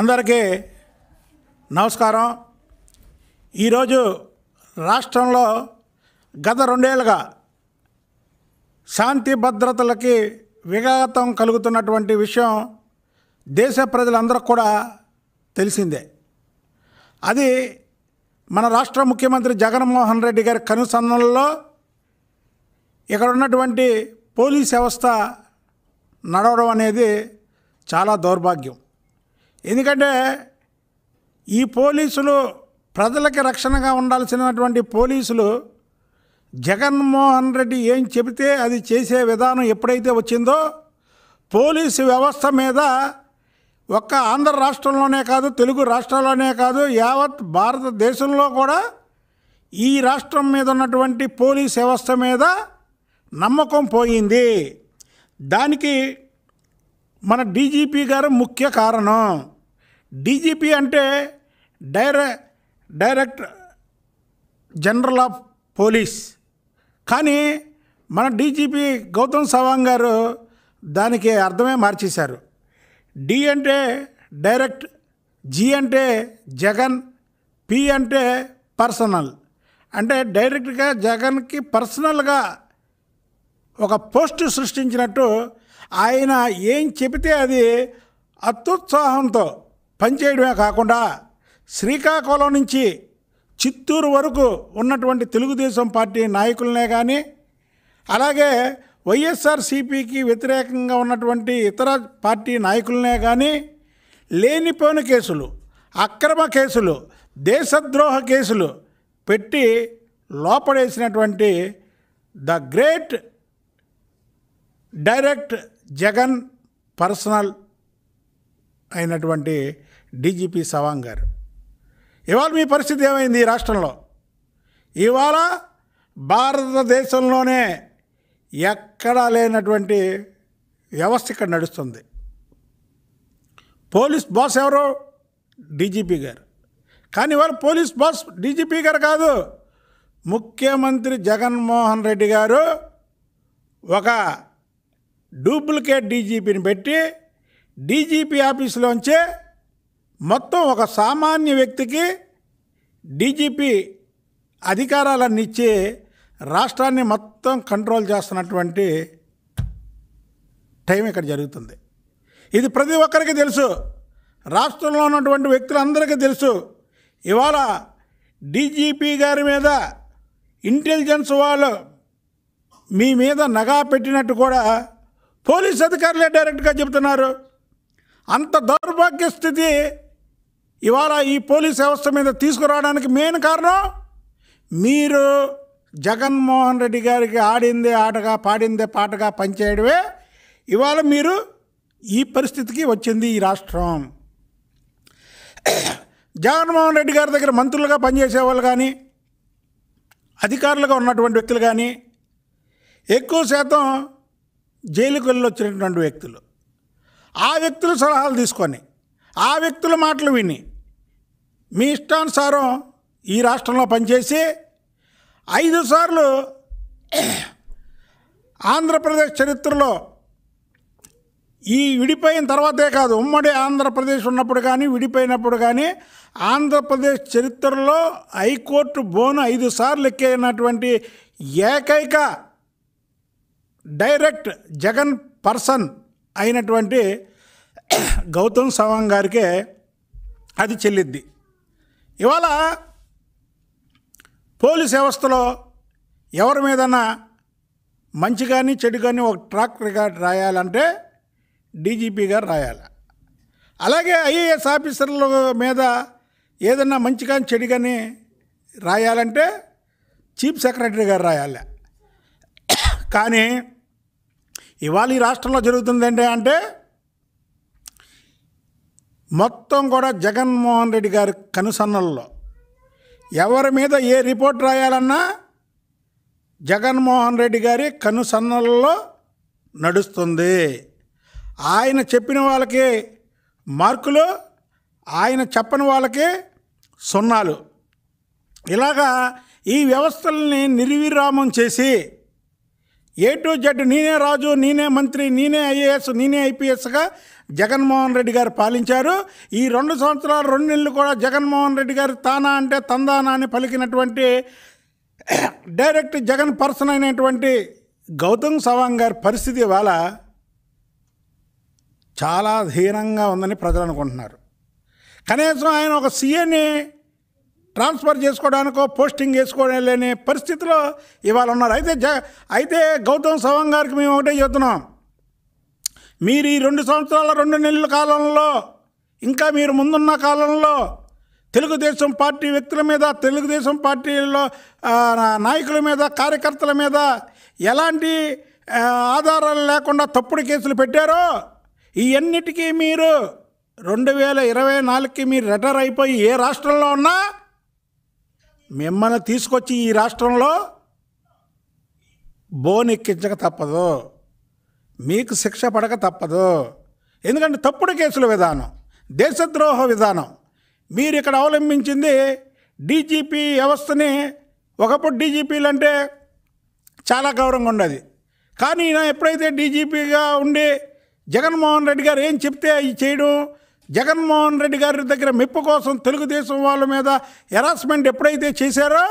అందరికీ నమస్కారం ఈరోజు రాష్ట్రంలో గత రెండేళ్లుగా శాంతి భద్రతలకి విఘాతం కలుగుతున్నటువంటి విషయం దేశ ప్రజలందరూ కూడా తెలిసిందే అది మన రాష్ట్ర ముఖ్యమంత్రి జగన్మోహన్ రెడ్డి గారి కనుసన్నలలో ఇక్కడ ఉన్నటువంటి పోలీస్ వ్యవస్థ నడవడం అనేది చాలా దౌర్భాగ్యం ఎందుకంటే ఈ పోలీసులు ప్రజలకి రక్షణగా ఉండాల్సినటువంటి పోలీసులు జగన్మోహన్ రెడ్డి ఏం చెబితే అది చేసే విధానం ఎప్పుడైతే వచ్చిందో పోలీసు వ్యవస్థ మీద ఒక్క ఆంధ్ర రాష్ట్రంలోనే కాదు తెలుగు రాష్ట్రాల్లోనే కాదు యావత్ భారతదేశంలో కూడా ఈ రాష్ట్రం మీద ఉన్నటువంటి పోలీస్ వ్యవస్థ మీద నమ్మకం పోయింది దానికి మన డీజీపీ గారు ముఖ్య కారణం డీజీపీ అంటే డైర డైరెక్టర్ జనరల్ ఆఫ్ పోలీస్ కానీ మన డీజీపీ గౌతమ్ సవాంగ్ గారు దానికి అర్థమే మార్చేశారు డి అంటే డైరెక్ట్ జి అంటే జగన్ పి అంటే పర్సనల్ అంటే డైరెక్ట్గా జగన్కి పర్సనల్గా ఒక పోస్ట్ సృష్టించినట్టు ఆయన ఏం చెబితే అది అత్యుత్సాహంతో పనిచేయడమే కాకుండా శ్రీకాకుళం నుంచి చిత్తూరు వరకు ఉన్నటువంటి తెలుగుదేశం పార్టీ నాయకులనే కానీ అలాగే వైఎస్ఆర్సీపీకి వ్యతిరేకంగా ఉన్నటువంటి ఇతర పార్టీ నాయకులనే కానీ లేనిపోని కేసులు అక్రమ కేసులు దేశద్రోహ కేసులు పెట్టి లోపడేసినటువంటి the great direct Jagan personal అయినటువంటి డీజీపీ సవాంగ్ గారు ఇవాళ మీ పరిస్థితి ఏమైంది ఈ రాష్ట్రంలో ఇవాళ భారతదేశంలోనే ఎక్కడా లేనటువంటి వ్యవస్థ ఇక్కడ నడుస్తుంది పోలీస్ బాస్ ఎవరు డీజీపీ గారు కానీ ఇవాళ పోలీస్ బాస్ డీజీపీ గారు కాదు ముఖ్యమంత్రి జగన్మోహన్ రెడ్డి గారు ఒక డూప్లికేట్ డీజీపీని పెట్టి డీజీపీ ఆఫీసులోంచే మొత్తం ఒక సామాన్య వ్యక్తికి డీజీపీ అధికారాలను ఇచ్చి రాష్ట్రాన్ని మొత్తం కంట్రోల్ చేస్తున్నటువంటి టైం ఇక్కడ జరుగుతుంది ఇది ప్రతి ఒక్కరికి తెలుసు రాష్ట్రంలో ఉన్నటువంటి వ్యక్తులందరికీ తెలుసు ఇవాళ డీజీపీ గారి మీద ఇంటెలిజెన్స్ వాళ్ళు మీ మీద నగా పెట్టినట్టు కూడా పోలీస్ అధికారులే డైరెక్ట్గా చెబుతున్నారు అంత దౌర్భాగ్య స్థితి ఇవాళ ఈ పోలీస్ వ్యవస్థ మీద తీసుకురావడానికి మెయిన్ కారణం మీరు జగన్మోహన్ రెడ్డి గారికి ఆడిందే ఆటగా పాడిందే పాటగా పనిచేయడమే ఇవాళ మీరు ఈ పరిస్థితికి వచ్చింది ఈ రాష్ట్రం జగన్మోహన్ రెడ్డి గారి దగ్గర మంత్రులుగా పనిచేసే వాళ్ళు కానీ అధికారులుగా ఉన్నటువంటి వ్యక్తులు కానీ ఎక్కువ శాతం జైలుకు వెళ్ళి వచ్చినటువంటి వ్యక్తులు ఆ వ్యక్తుల సలహాలు తీసుకొని ఆ వ్యక్తుల మాటలు విని మీ ఇష్టానుసారం ఈ రాష్ట్రంలో పనిచేసి ఐదు సార్లు ఆంధ్రప్రదేశ్ చరిత్రలో ఈ విడిపోయిన తర్వాతే కాదు ఉమ్మడి ఆంధ్రప్రదేశ్ ఉన్నప్పుడు కానీ విడిపోయినప్పుడు కానీ ఆంధ్రప్రదేశ్ చరిత్రలో హైకోర్టు బోను ఐదు సార్లు ఎక్కైనటువంటి ఏకైక డైరెక్ట్ జగన్ పర్సన్ అయినటువంటి గౌతమ్ సవాంగ్ గారికే అది చెల్లిద్ది ఇవాళ పోలీస్ వ్యవస్థలో ఎవరి మీదన్నా మంచి కానీ చెడు కానీ ఒక ట్రాక్ రికార్డ్ రాయాలంటే డీజీపీ గారు రాయాలి అలాగే ఐఏఎస్ ఆఫీసర్ల మీద ఏదన్నా మంచి కానీ చెడు కానీ రాయాలంటే చీఫ్ సెక్రటరీ గారు రాయాలి కానీ ఇవాళ ఈ రాష్ట్రంలో జరుగుతుంది ఏంటి అంటే మొత్తం కూడా జగన్మోహన్ రెడ్డి గారి కనుసన్నల్లో ఎవరి మీద ఏ రిపోర్ట్ రాయాలన్నా జగన్మోహన్ రెడ్డి గారి కనుసన్నల్లో నడుస్తుంది ఆయన చెప్పిన వాళ్ళకి మార్కులు ఆయన చెప్పని వాళ్ళకి సున్నాలు ఇలాగా ఈ వ్యవస్థల్ని నిర్విరామం చేసి ఏ టు జెడ్ నేనే రాజు నేనే మంత్రి నేనే ఐఏఎస్ నేనే ఐపీఎస్గా జగన్మోహన్ రెడ్డి గారు పాలించారు ఈ రెండు సంవత్సరాలు రెండు నెలలు కూడా జగన్మోహన్ రెడ్డి గారు తానా అంటే తందానా అని పలికినటువంటి డైరెక్ట్ జగన్ పర్సన్ అయినటువంటి గౌతమ్ సవాంగ్ గారి పరిస్థితి వల్ల చాలా హీనంగా ఉందని ప్రజలు అనుకుంటున్నారు కనీసం ఆయన ఒక సీఏని ట్రాన్స్ఫర్ చేసుకోవడానికో పోస్టింగ్ వేసుకోవడం లేని పరిస్థితిలో ఇవాళ ఉన్నారు అయితే జ అయితే గౌతమ్ సవాంగ్ గారికి మేము ఒకటే చెప్తున్నాం మీరు ఈ రెండు సంవత్సరాల రెండు నెలల కాలంలో ఇంకా మీరు ముందున్న కాలంలో తెలుగుదేశం పార్టీ వ్యక్తుల మీద తెలుగుదేశం పార్టీలో నాయకుల మీద కార్యకర్తల మీద ఎలాంటి ఆధారాలు లేకుండా తప్పుడు కేసులు పెట్టారో ఇవన్నిటికీ మీరు రెండు వేల ఇరవై నాలుగుకి మీరు రిటైర్ అయిపోయి ఏ రాష్ట్రంలో ఉన్నా మిమ్మల్ని తీసుకొచ్చి ఈ రాష్ట్రంలో బోనెక్కించక తప్పదు మీకు శిక్ష పడక తప్పదు ఎందుకంటే తప్పుడు కేసుల విధానం దేశద్రోహ విధానం మీరు ఇక్కడ అవలంబించింది డీజీపీ వ్యవస్థని ఒకప్పుడు డీజీపీలు అంటే చాలా గౌరవంగా ఉండేది కానీ ఈయన ఎప్పుడైతే డీజీపీగా ఉండి జగన్మోహన్ రెడ్డి గారు ఏం చెప్తే అవి చేయడం జగన్మోహన్ రెడ్డి గారి దగ్గర మెప్పు కోసం తెలుగుదేశం వాళ్ళ మీద హెరాస్మెంట్ ఎప్పుడైతే చేశారో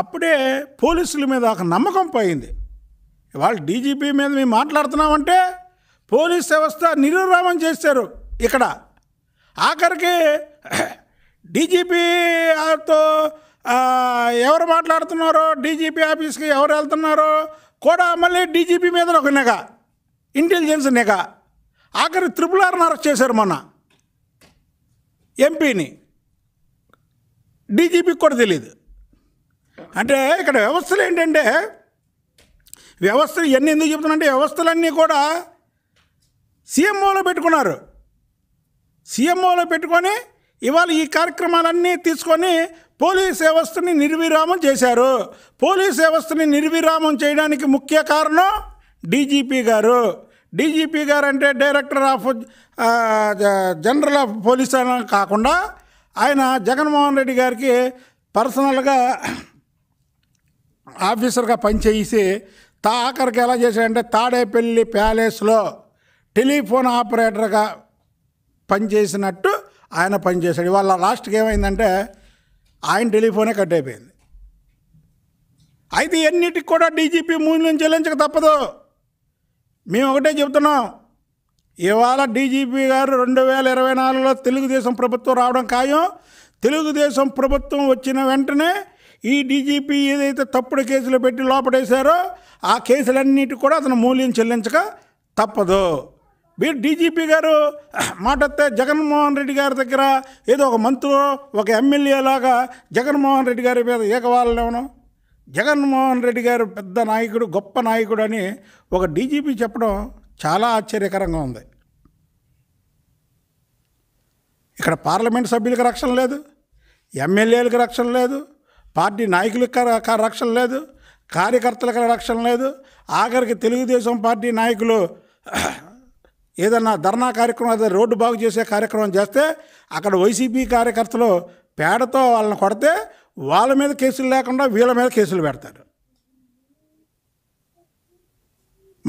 అప్పుడే పోలీసుల మీద ఒక నమ్మకం పోయింది వాళ్ళ డీజీపీ మీద మేము మాట్లాడుతున్నామంటే పోలీస్ వ్యవస్థ నిరురామం చేశారు ఇక్కడ ఆఖరికి డీజీపీతో ఎవరు మాట్లాడుతున్నారో డీజీపీ ఆఫీస్కి ఎవరు వెళ్తున్నారో కూడా మళ్ళీ డీజీపీ మీద ఒక నెగ ఇంటెలిజెన్స్ నెగ ఆఖరి త్రిపుల్ ఆర్ని అరెస్ట్ చేశారు మొన్న ఎంపీని డీజీపీకి కూడా తెలియదు అంటే ఇక్కడ వ్యవస్థలు ఏంటంటే వ్యవస్థలు ఇవన్నీ ఎందుకు చెప్తున్నారంటే వ్యవస్థలన్నీ కూడా సీఎంఓలో పెట్టుకున్నారు సీఎంఓలో పెట్టుకొని ఇవాళ ఈ కార్యక్రమాలన్నీ తీసుకొని పోలీస్ వ్యవస్థని నిర్విరామం చేశారు పోలీస్ వ్యవస్థని నిర్విరామం చేయడానికి ముఖ్య కారణం డీజీపీ గారు డీజీపీ గారు అంటే director of general of police అని కాకుండా ఆయన జగన్మోహన్ రెడ్డి గారికి పర్సనల్గా ఆఫీసర్గా పనిచేసి తా ఆఖరికి ఎలా చేశాడంటే తాడేపల్లి ప్యాలెస్లో టెలిఫోన్ ఆపరేటర్గా పనిచేసినట్టు ఆయన పనిచేశాడు ఇవాళ లాస్ట్కి ఏమైందంటే ఆయన టెలిఫోనే కట్ అయిపోయింది అయితే ఎన్నిటికి కూడా డీజీపీ మూల్యం చెల్లించక తప్పదు మేము ఒకటే చెబుతున్నాం ఇవాళ డీజీపీ గారు రెండు వేల ఇరవై నాలుగులో తెలుగుదేశం ప్రభుత్వం రావడం ఖాయం తెలుగుదేశం ప్రభుత్వం వచ్చిన వెంటనే ఈ డీజీపీ ఏదైతే తప్పుడు కేసులు పెట్టి లోపడేశారో ఆ కేసులన్నిటి కూడా అతను మూల్యం చెల్లించక తప్పదు మీరు డీజీపీ గారు మాటస్తే జగన్మోహన్ రెడ్డి గారి దగ్గర ఏదో ఒక మంత్రులో ఒక ఎమ్మెల్యే లాగా జగన్మోహన్ రెడ్డి గారి మీద ఏమన్నా జగన్మోహన్ రెడ్డి గారు పెద్ద నాయకుడు గొప్ప నాయకుడు అని ఒక డీజీపీ చెప్పడం చాలా ఆశ్చర్యకరంగా ఉంది ఇక్కడ పార్లమెంట్ సభ్యులకు రక్షణ లేదు ఎమ్మెల్యేలకు రక్షణ లేదు పార్టీ నాయకులకు రక్షణ లేదు కార్యకర్తలకు రక్షణ లేదు ఆఖరికి తెలుగుదేశం పార్టీ నాయకులు ఏదన్నా ధర్నా కార్యక్రమం అదే రోడ్డు బాగు చేసే కార్యక్రమం చేస్తే అక్కడ వైసీపీ కార్యకర్తలు పేడతో వాళ్ళని కొడితే వాళ్ళ మీద కేసులు లేకుండా వీళ్ళ మీద కేసులు పెడతారు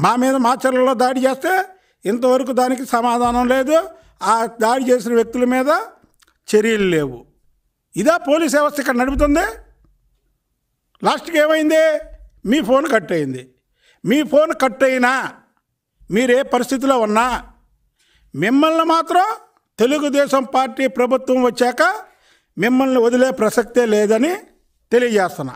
మా మీద మా చర్యల్లో దాడి చేస్తే ఇంతవరకు దానికి సమాధానం లేదు ఆ దాడి చేసిన వ్యక్తుల మీద చర్యలు లేవు ఇదా పోలీస్ వ్యవస్థ ఇక్కడ నడుపుతుంది లాస్ట్కి ఏమైంది మీ ఫోన్ కట్ అయింది మీ ఫోన్ కట్ అయినా మీరే పరిస్థితిలో ఉన్నా మిమ్మల్ని మాత్రం తెలుగుదేశం పార్టీ ప్రభుత్వం వచ్చాక మిమ్మల్ని వదిలే ప్రసక్తే లేదని తెలియజేస్తున్నా